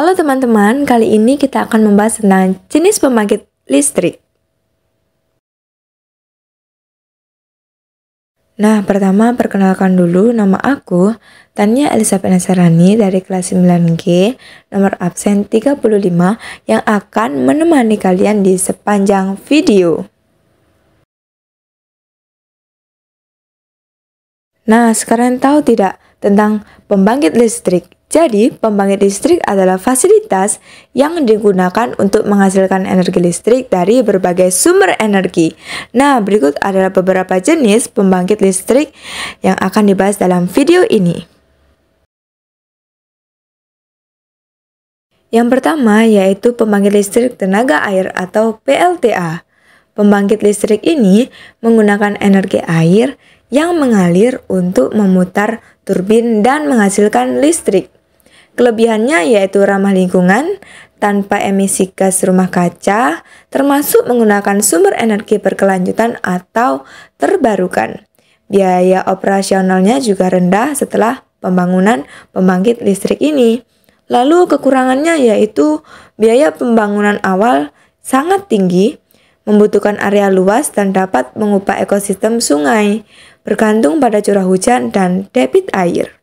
Halo teman-teman, kali ini kita akan membahas tentang jenis pembangkit listrik. Nah, pertama perkenalkan dulu nama aku Tania Elizabeth Nasarani dari kelas 9G, nomor absen 35 yang akan menemani kalian di sepanjang video. Nah, sekarang tahu tidak tentang pembangkit listrik? Jadi, pembangkit listrik adalah fasilitas yang digunakan untuk menghasilkan energi listrik dari berbagai sumber energi. Nah, berikut adalah beberapa jenis pembangkit listrik yang akan dibahas dalam video ini. Yang pertama yaitu pembangkit listrik tenaga air atau PLTA. Pembangkit listrik ini menggunakan energi air yang mengalir untuk memutar turbin dan menghasilkan listrik. Kelebihannya yaitu ramah lingkungan, tanpa emisi gas rumah kaca, termasuk menggunakan sumber energi berkelanjutan atau terbarukan. Biaya operasionalnya juga rendah setelah pembangunan pembangkit listrik ini. Lalu kekurangannya yaitu biaya pembangunan awal sangat tinggi, membutuhkan area luas dan dapat mengubah ekosistem sungai, bergantung pada curah hujan dan debit air.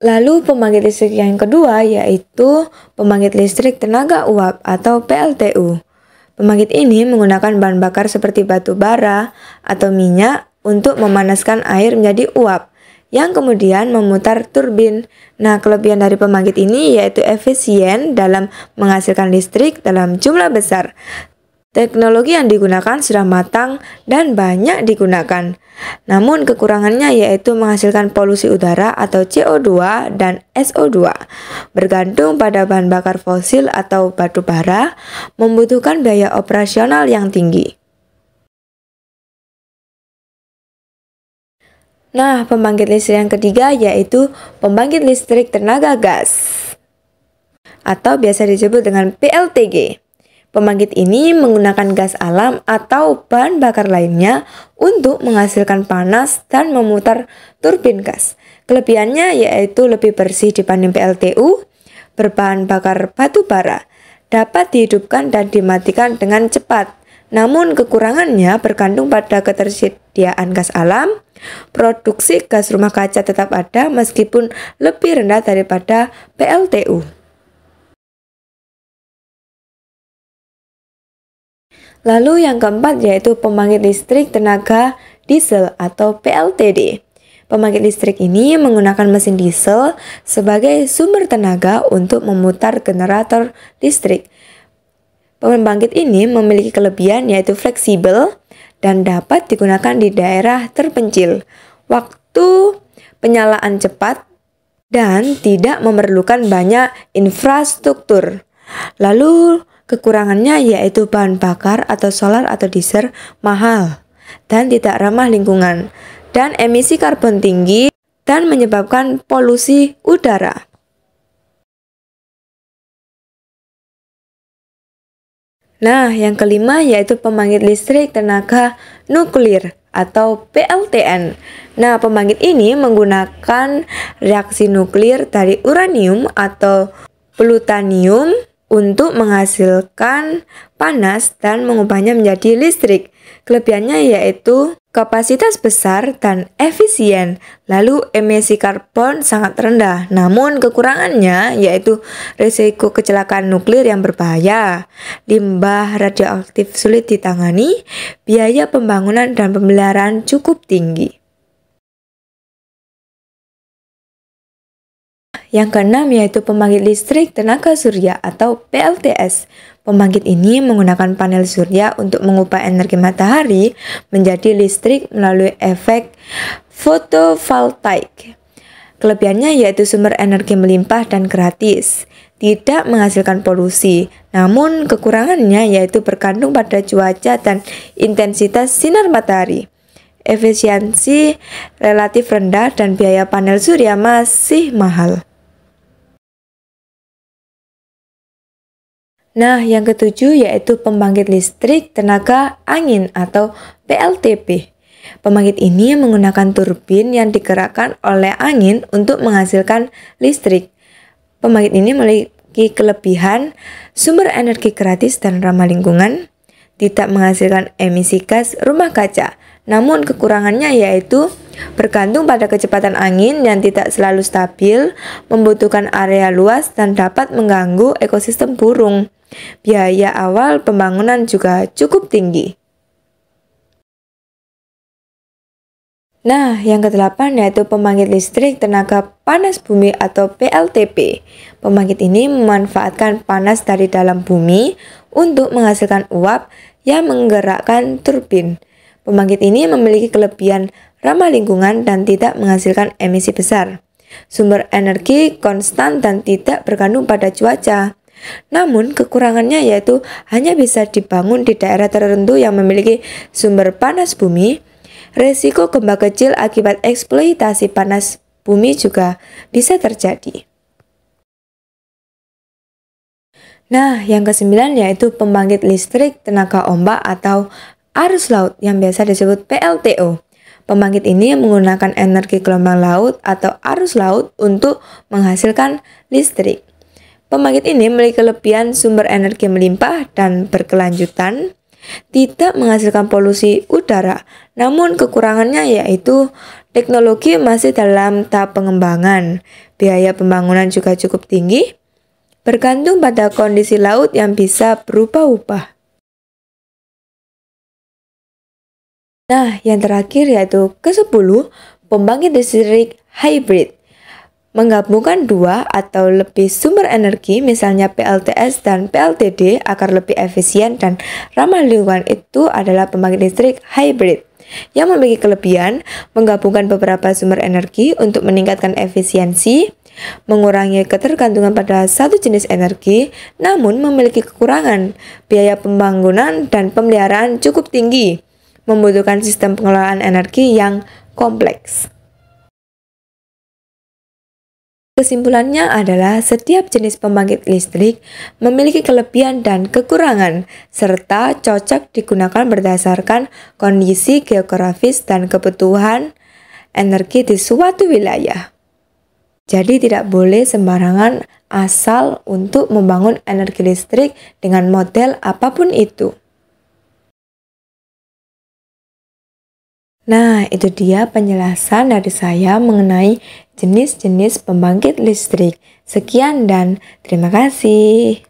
Lalu pembangkit listrik yang kedua yaitu pembangkit listrik tenaga uap atau PLTU. Pembangkit ini menggunakan bahan bakar seperti batu bara atau minyak untuk memanaskan air menjadi uap yang kemudian memutar turbin. Nah, kelebihan dari pembangkit ini yaitu efisien dalam menghasilkan listrik dalam jumlah besar, Teknologi yang digunakan sudah matang dan banyak digunakan. Namun kekurangannya yaitu menghasilkan polusi udara atau CO2 dan SO2. Bergantung pada bahan bakar fosil atau batu bara, membutuhkan biaya operasional yang tinggi. Nah, pembangkit listrik yang ketiga yaitu pembangkit listrik tenaga gas atau biasa disebut dengan PLTG. Pembangkit ini menggunakan gas alam atau bahan bakar lainnya untuk menghasilkan panas dan memutar turbin gas. Kelebihannya yaitu lebih bersih dibanding PLTU, berbahan bakar batu bara, dapat dihidupkan dan dimatikan dengan cepat. Namun kekurangannya bergantung pada ketersediaan gas alam, produksi gas rumah kaca tetap ada meskipun lebih rendah daripada PLTU. Lalu yang keempat yaitu pembangkit listrik tenaga diesel atau PLTD. Pembangkit listrik ini menggunakan mesin diesel sebagai sumber tenaga untuk memutar generator listrik. Pembangkit ini memiliki kelebihan yaitu fleksibel dan dapat digunakan di daerah terpencil. Waktu penyalaan cepat dan tidak memerlukan banyak infrastruktur. Lalu Kekurangannya yaitu bahan bakar atau solar atau diesel mahal dan tidak ramah lingkungan dan emisi karbon tinggi dan menyebabkan polusi udara. Nah, yang kelima yaitu pembangkit listrik tenaga nuklir atau PLTN. Nah, pembangkit ini menggunakan reaksi nuklir dari uranium atau plutonium untuk menghasilkan panas dan mengubahnya menjadi listrik. Kelebihannya yaitu kapasitas besar dan efisien, lalu emisi karbon sangat rendah. Namun kekurangannya yaitu risiko kecelakaan nuklir yang berbahaya, limbah radioaktif sulit ditangani, biaya pembangunan dan pemeliharaan cukup tinggi. Yang keenam yaitu pembangkit listrik tenaga surya atau PLTS. Pembangkit ini menggunakan panel surya untuk mengubah energi matahari menjadi listrik melalui efek fotovoltaik. Kelebihannya yaitu sumber energi melimpah dan gratis tidak menghasilkan polusi. Namun kekurangannya yaitu bergantung pada cuaca dan intensitas sinar matahari. Efisiensi relatif rendah dan biaya panel surya masih mahal. Nah, yang ketujuh yaitu pembangkit listrik tenaga angin atau PLTP. Pembangkit ini menggunakan turbin yang digerakkan oleh angin untuk menghasilkan listrik. Pembangkit ini memiliki kelebihan sumber energi gratis dan ramah lingkungan, tidak menghasilkan emisi gas rumah kaca. Namun kekurangannya yaitu bergantung pada kecepatan angin yang tidak selalu stabil, membutuhkan area luas dan dapat mengganggu ekosistem burung. Biaya awal pembangunan juga cukup tinggi. Nah, yang kedelapan yaitu pembangkit listrik tenaga panas bumi atau PLTP. Pembangkit ini memanfaatkan panas dari dalam bumi untuk menghasilkan uap yang menggerakkan turbin. Pembangkit ini memiliki kelebihan ramah lingkungan dan tidak menghasilkan emisi besar. Sumber energi konstan dan tidak bergantung pada cuaca. Namun, kekurangannya yaitu hanya bisa dibangun di daerah tertentu yang memiliki sumber panas bumi. Resiko gempa kecil akibat eksploitasi panas bumi juga bisa terjadi. Nah, yang kesembilan yaitu pembangkit listrik tenaga ombak atau arus laut yang biasa disebut PLTO. Pembangkit ini menggunakan energi gelombang laut atau arus laut untuk menghasilkan listrik. Pembangkit ini memiliki kelebihan sumber energi melimpah dan berkelanjutan, tidak menghasilkan polusi udara. Namun kekurangannya yaitu teknologi masih dalam tahap pengembangan. Biaya pembangunan juga cukup tinggi, bergantung pada kondisi laut yang bisa berubah-ubah. Nah, yang terakhir yaitu ke-10, pembangkit listrik hybrid. Menggabungkan dua atau lebih sumber energi, misalnya PLTS dan PLTD, agar lebih efisien dan ramah lingkungan itu adalah pembangkit listrik hybrid yang memiliki kelebihan menggabungkan beberapa sumber energi untuk meningkatkan efisiensi, mengurangi ketergantungan pada satu jenis energi, namun memiliki kekurangan biaya pembangunan dan pemeliharaan cukup tinggi membutuhkan sistem pengelolaan energi yang kompleks. Kesimpulannya adalah setiap jenis pembangkit listrik memiliki kelebihan dan kekurangan, serta cocok digunakan berdasarkan kondisi geografis dan kebutuhan energi di suatu wilayah. Jadi tidak boleh sembarangan asal untuk membangun energi listrik dengan model apapun itu. Nah, itu dia penjelasan dari saya mengenai jenis-jenis pembangkit listrik. Sekian dan terima kasih.